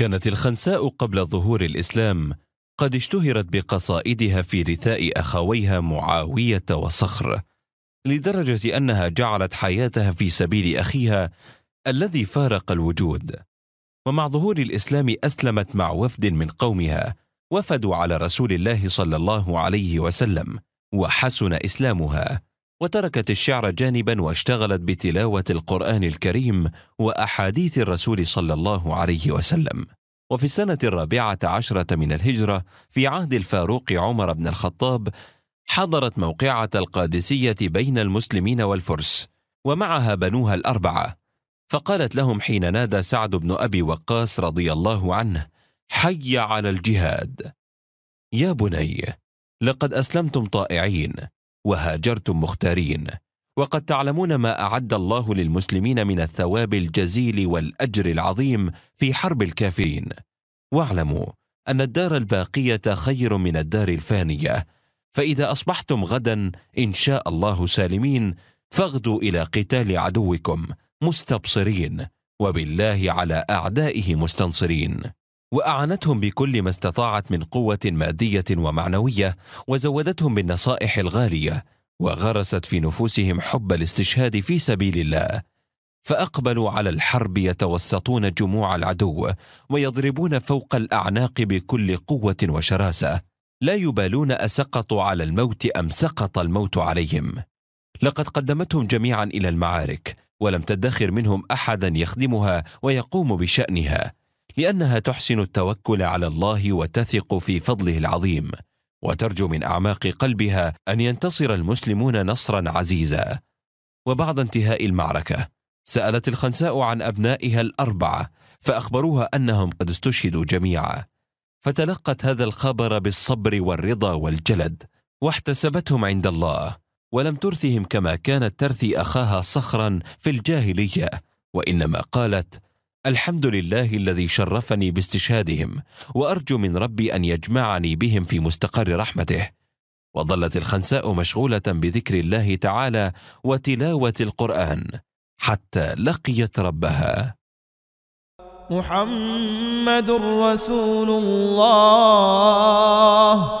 كانت الخنساء قبل ظهور الإسلام قد اشتهرت بقصائدها في رثاء أخويها معاوية وصخر لدرجة أنها جعلت حياتها في سبيل أخيها الذي فارق الوجود ومع ظهور الإسلام أسلمت مع وفد من قومها وفدوا على رسول الله صلى الله عليه وسلم وحسن إسلامها وتركت الشعر جانبا واشتغلت بتلاوه القران الكريم واحاديث الرسول صلى الله عليه وسلم وفي السنه الرابعه عشره من الهجره في عهد الفاروق عمر بن الخطاب حضرت موقعه القادسيه بين المسلمين والفرس ومعها بنوها الاربعه فقالت لهم حين نادى سعد بن ابي وقاص رضي الله عنه حي على الجهاد يا بني لقد اسلمتم طائعين وهاجرتم مختارين وقد تعلمون ما اعد الله للمسلمين من الثواب الجزيل والاجر العظيم في حرب الكافرين واعلموا ان الدار الباقيه خير من الدار الفانيه فاذا اصبحتم غدا ان شاء الله سالمين فاغدوا الى قتال عدوكم مستبصرين وبالله على اعدائه مستنصرين واعانتهم بكل ما استطاعت من قوه ماديه ومعنويه وزودتهم بالنصائح الغاليه وغرست في نفوسهم حب الاستشهاد في سبيل الله فاقبلوا على الحرب يتوسطون جموع العدو ويضربون فوق الاعناق بكل قوه وشراسه لا يبالون اسقطوا على الموت ام سقط الموت عليهم لقد قدمتهم جميعا الى المعارك ولم تدخر منهم احدا يخدمها ويقوم بشانها لانها تحسن التوكل على الله وتثق في فضله العظيم وترجو من اعماق قلبها ان ينتصر المسلمون نصرا عزيزا وبعد انتهاء المعركه سالت الخنساء عن ابنائها الاربعه فاخبروها انهم قد استشهدوا جميعا فتلقت هذا الخبر بالصبر والرضا والجلد واحتسبتهم عند الله ولم ترثهم كما كانت ترثي اخاها صخرا في الجاهليه وانما قالت الحمد لله الذي شرفني باستشهادهم وارجو من ربي ان يجمعني بهم في مستقر رحمته وظلت الخنساء مشغوله بذكر الله تعالى وتلاوه القران حتى لقيت ربها محمد رسول الله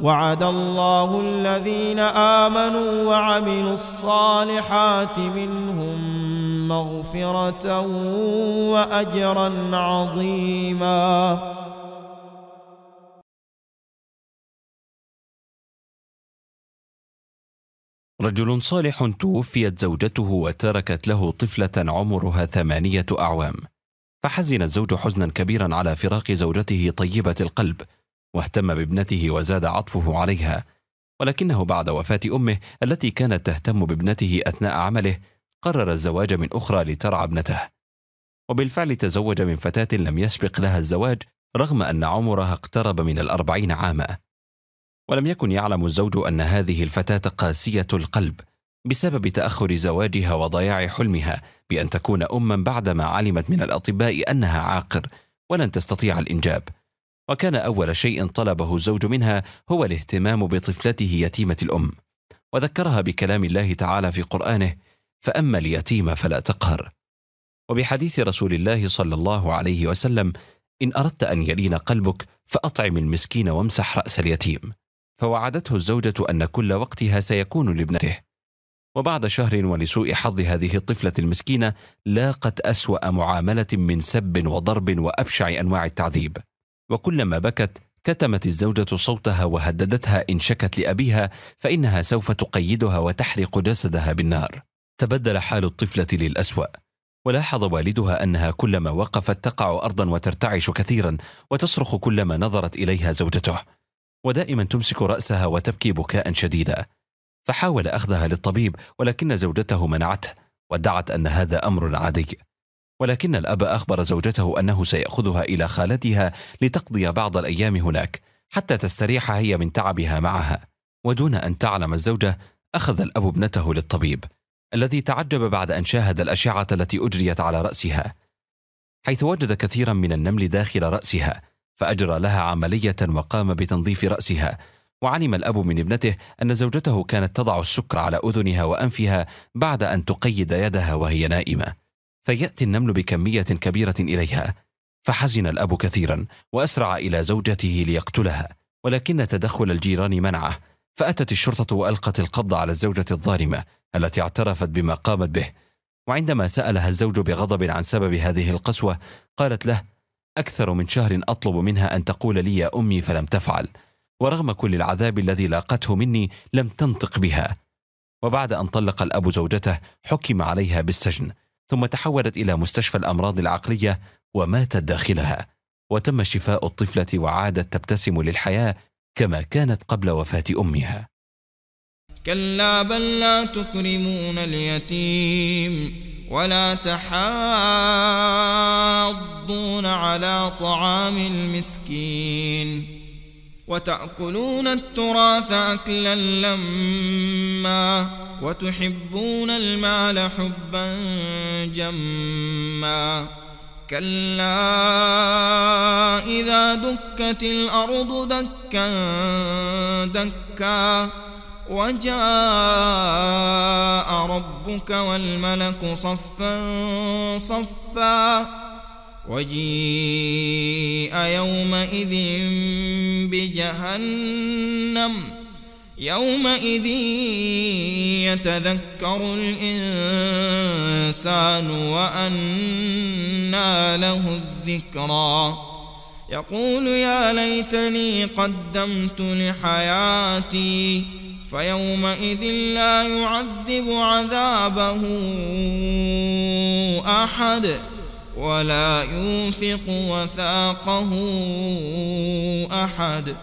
وعد الله الذين آمنوا وعملوا الصالحات منهم مغفرة وأجرا عظيما رجل صالح توفيت زوجته وتركت له طفلة عمرها ثمانية أعوام فحزن الزوج حزنا كبيرا على فراق زوجته طيبة القلب واهتم بابنته وزاد عطفه عليها ولكنه بعد وفاة أمه التي كانت تهتم بابنته أثناء عمله قرر الزواج من أخرى لترعى ابنته وبالفعل تزوج من فتاة لم يسبق لها الزواج رغم أن عمرها اقترب من الأربعين عاما ولم يكن يعلم الزوج أن هذه الفتاة قاسية القلب بسبب تأخر زواجها وضياع حلمها بأن تكون أما بعدما علمت من الأطباء أنها عاقر ولن تستطيع الإنجاب وكان أول شيء طلبه الزوج منها هو الاهتمام بطفلته يتيمة الأم وذكرها بكلام الله تعالى في قرآنه فأما اليتيم فلا تقهر وبحديث رسول الله صلى الله عليه وسلم إن أردت أن يلين قلبك فأطعم المسكين وامسح رأس اليتيم فوعدته الزوجة أن كل وقتها سيكون لابنته وبعد شهر ولسوء حظ هذه الطفلة المسكينة لاقت أسوأ معاملة من سب وضرب وأبشع أنواع التعذيب وكلما بكت كتمت الزوجة صوتها وهددتها إن شكت لأبيها فإنها سوف تقيدها وتحرق جسدها بالنار. تبدل حال الطفلة للأسوأ، ولاحظ والدها أنها كلما وقفت تقع أرضا وترتعش كثيرا وتصرخ كلما نظرت إليها زوجته، ودائما تمسك رأسها وتبكي بكاء شديدا. فحاول أخذها للطبيب ولكن زوجته منعته، وادعت أن هذا أمر عادي. ولكن الأب أخبر زوجته أنه سيأخذها إلى خالتها لتقضي بعض الأيام هناك حتى تستريح هي من تعبها معها ودون أن تعلم الزوجة أخذ الأب ابنته للطبيب الذي تعجب بعد أن شاهد الأشعة التي أجريت على رأسها حيث وجد كثيرا من النمل داخل رأسها فأجرى لها عملية وقام بتنظيف رأسها وعلم الأب من ابنته أن زوجته كانت تضع السكر على أذنها وأنفها بعد أن تقيد يدها وهي نائمة فيأتي النمل بكمية كبيرة إليها فحزن الأب كثيرا وأسرع إلى زوجته ليقتلها ولكن تدخل الجيران منعه فأتت الشرطة وألقت القبض على الزوجة الظالمة التي اعترفت بما قامت به وعندما سألها الزوج بغضب عن سبب هذه القسوة قالت له أكثر من شهر أطلب منها أن تقول لي يا أمي فلم تفعل ورغم كل العذاب الذي لاقته مني لم تنطق بها وبعد أن طلق الأب زوجته حكم عليها بالسجن ثم تحولت إلى مستشفى الأمراض العقلية وماتت داخلها وتم شفاء الطفلة وعادت تبتسم للحياة كما كانت قبل وفاة أمها كلا بل لا تكرمون اليتيم ولا تحاضون على طعام المسكين وتأكلون التراث أكلا لما وتحبون المال حبا جما كلا إذا دكت الأرض دكا دكا وجاء ربك والملك صفا صفا وجيء يومئذ بجهنم يومئذ يتذكر الإنسان وأنى له الذكرى يقول يا ليتني قدمت لحياتي فيومئذ لا يعذب عذابه أحد ولا يوثق وثاقه أحد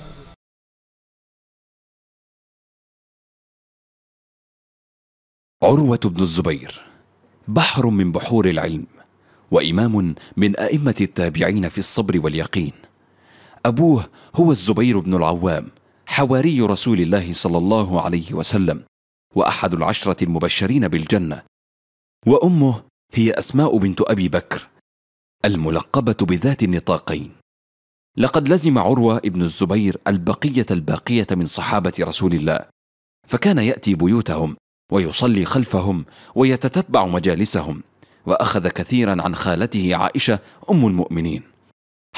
عروة بن الزبير بحر من بحور العلم وإمام من أئمة التابعين في الصبر واليقين أبوه هو الزبير بن العوام حواري رسول الله صلى الله عليه وسلم وأحد العشرة المبشرين بالجنة وأمه هي أسماء بنت أبي بكر الملقبة بذات النطاقين لقد لزم عروة ابن الزبير البقية الباقية من صحابة رسول الله فكان يأتي بيوتهم ويصلي خلفهم ويتتبع مجالسهم وأخذ كثيرا عن خالته عائشة أم المؤمنين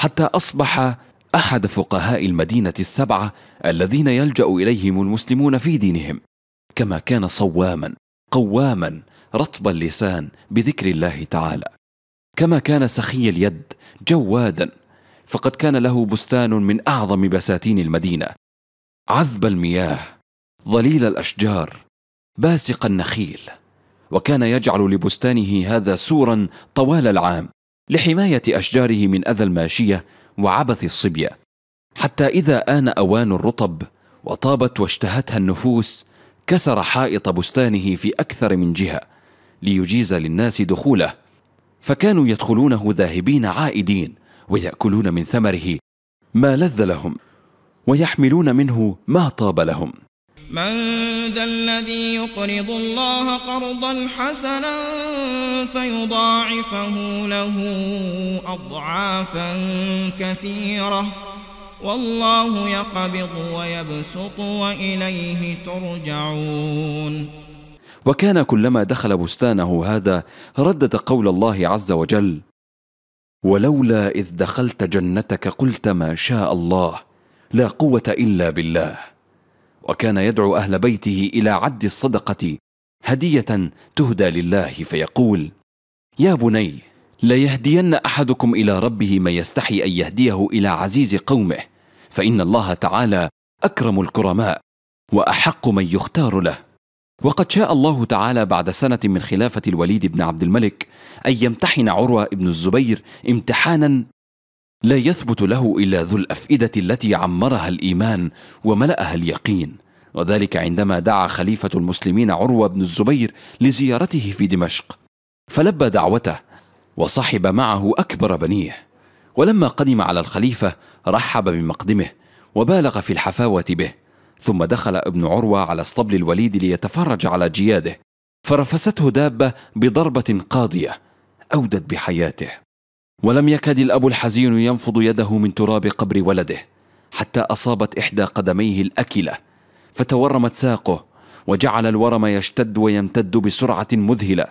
حتى أصبح أحد فقهاء المدينة السبعة الذين يلجأ إليهم المسلمون في دينهم كما كان صواما قواما رطب اللسان بذكر الله تعالى كما كان سخي اليد جوادا فقد كان له بستان من أعظم بساتين المدينة عذب المياه ظليل الأشجار باسق النخيل وكان يجعل لبستانه هذا سورا طوال العام لحماية أشجاره من أذى الماشية وعبث الصبية حتى إذا آن أوان الرطب وطابت واشتهتها النفوس كسر حائط بستانه في أكثر من جهة ليجيز للناس دخوله فكانوا يدخلونه ذاهبين عائدين ويأكلون من ثمره ما لذ لهم ويحملون منه ما طاب لهم من ذا الذي يقرض الله قرضا حسنا فيضاعفه له أضعافا كثيرة والله يقبض ويبسط وإليه ترجعون وكان كلما دخل بستانه هذا ردد قول الله عز وجل ولولا اذ دخلت جنتك قلت ما شاء الله لا قوه الا بالله وكان يدعو اهل بيته الى عد الصدقه هديه تهدى لله فيقول يا بني لا يهدين احدكم الى ربه من يستحي ان يهديه الى عزيز قومه فان الله تعالى اكرم الكرماء واحق من يختار له وقد شاء الله تعالى بعد سنة من خلافة الوليد بن عبد الملك أن يمتحن عروة بن الزبير امتحانا لا يثبت له إلا ذو الأفئدة التي عمرها الإيمان وملأها اليقين وذلك عندما دعا خليفة المسلمين عروة بن الزبير لزيارته في دمشق فلبى دعوته وصحب معه أكبر بنيه ولما قدم على الخليفة رحب بمقدمه وبالغ في الحفاوة به ثم دخل ابن عروة على اسطبل الوليد ليتفرج على جياده فرفسته دابة بضربة قاضية أودت بحياته ولم يكد الأب الحزين ينفض يده من تراب قبر ولده حتى أصابت إحدى قدميه الأكلة فتورمت ساقه وجعل الورم يشتد ويمتد بسرعة مذهلة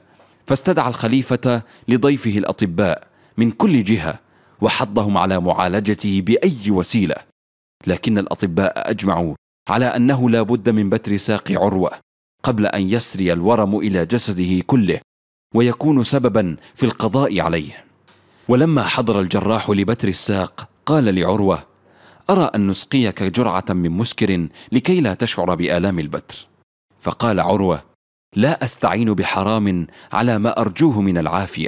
فاستدعى الخليفة لضيفه الأطباء من كل جهة وحضهم على معالجته بأي وسيلة لكن الأطباء أجمعوا على أنه لا بد من بتر ساق عروة قبل أن يسري الورم إلى جسده كله ويكون سببا في القضاء عليه ولما حضر الجراح لبتر الساق قال لعروة أرى أن نسقيك جرعة من مسكر لكي لا تشعر بآلام البتر فقال عروة لا أستعين بحرام على ما أرجوه من العافية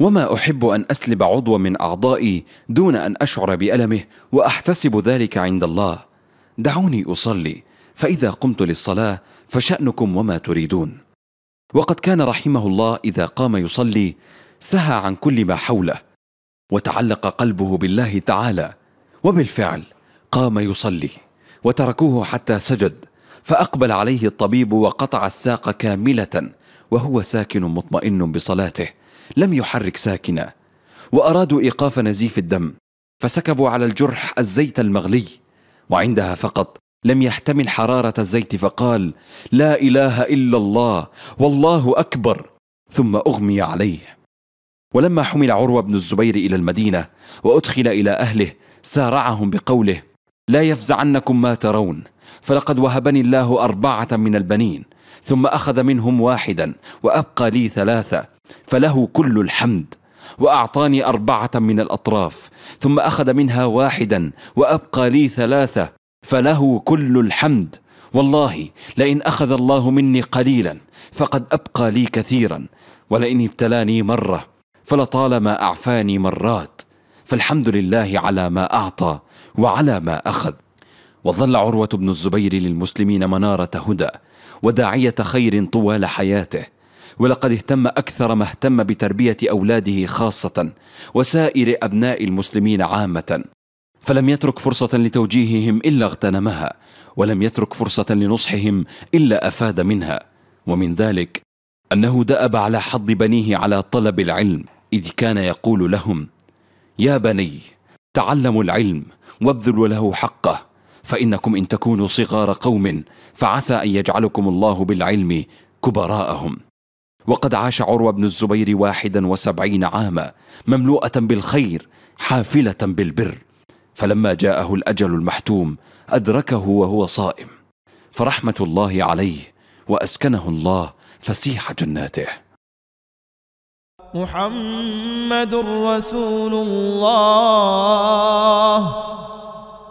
وما أحب أن أسلب عضو من أعضائي دون أن أشعر بألمه وأحتسب ذلك عند الله دعوني أصلي فإذا قمت للصلاة فشأنكم وما تريدون وقد كان رحمه الله إذا قام يصلي سهى عن كل ما حوله وتعلق قلبه بالله تعالى وبالفعل قام يصلي وتركوه حتى سجد فأقبل عليه الطبيب وقطع الساق كاملة وهو ساكن مطمئن بصلاته لم يحرك ساكنا وأرادوا إيقاف نزيف الدم فسكبوا على الجرح الزيت المغلي وعندها فقط لم يحتمل حراره الزيت فقال لا اله الا الله والله اكبر ثم اغمي عليه ولما حمل عروه بن الزبير الى المدينه وادخل الى اهله سارعهم بقوله لا يفزعنكم ما ترون فلقد وهبني الله اربعه من البنين ثم اخذ منهم واحدا وابقى لي ثلاثه فله كل الحمد واعطاني اربعه من الاطراف ثم اخذ منها واحدا وابقى لي ثلاثه فله كل الحمد والله لئن اخذ الله مني قليلا فقد ابقى لي كثيرا ولئن ابتلاني مره فلطالما اعفاني مرات فالحمد لله على ما اعطى وعلى ما اخذ وظل عروه بن الزبير للمسلمين مناره هدى وداعيه خير طوال حياته ولقد اهتم أكثر ما اهتم بتربية أولاده خاصة وسائر أبناء المسلمين عامة فلم يترك فرصة لتوجيههم إلا اغتنمها ولم يترك فرصة لنصحهم إلا أفاد منها ومن ذلك أنه دأب على حض بنيه على طلب العلم إذ كان يقول لهم يا بني تعلموا العلم وابذلوا له حقه فإنكم إن تكونوا صغار قوم فعسى أن يجعلكم الله بالعلم كبراءهم وقد عاش عروة بن الزبير واحدا وسبعين عاما مملوءة بالخير حافلة بالبر فلما جاءه الأجل المحتوم أدركه وهو صائم فرحمة الله عليه وأسكنه الله فسيح جناته محمد رسول الله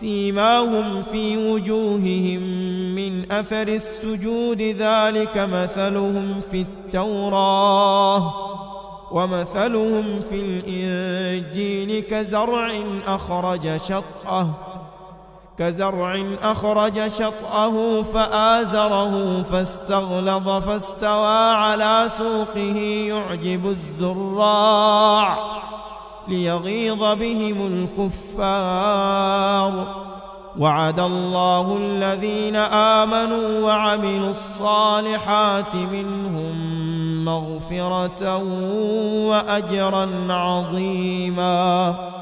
سيماهم في وجوههم من أثر السجود ذلك مثلهم في التوراة ومثلهم في الإنجيل كزرع أخرج شطأه كزرع أخرج شطأه فآزره فاستغلظ فاستوى على سوقه يعجب الزراع ليغيظ بهم الكفار وعد الله الذين آمنوا وعملوا الصالحات منهم مغفرة وأجرا عظيماً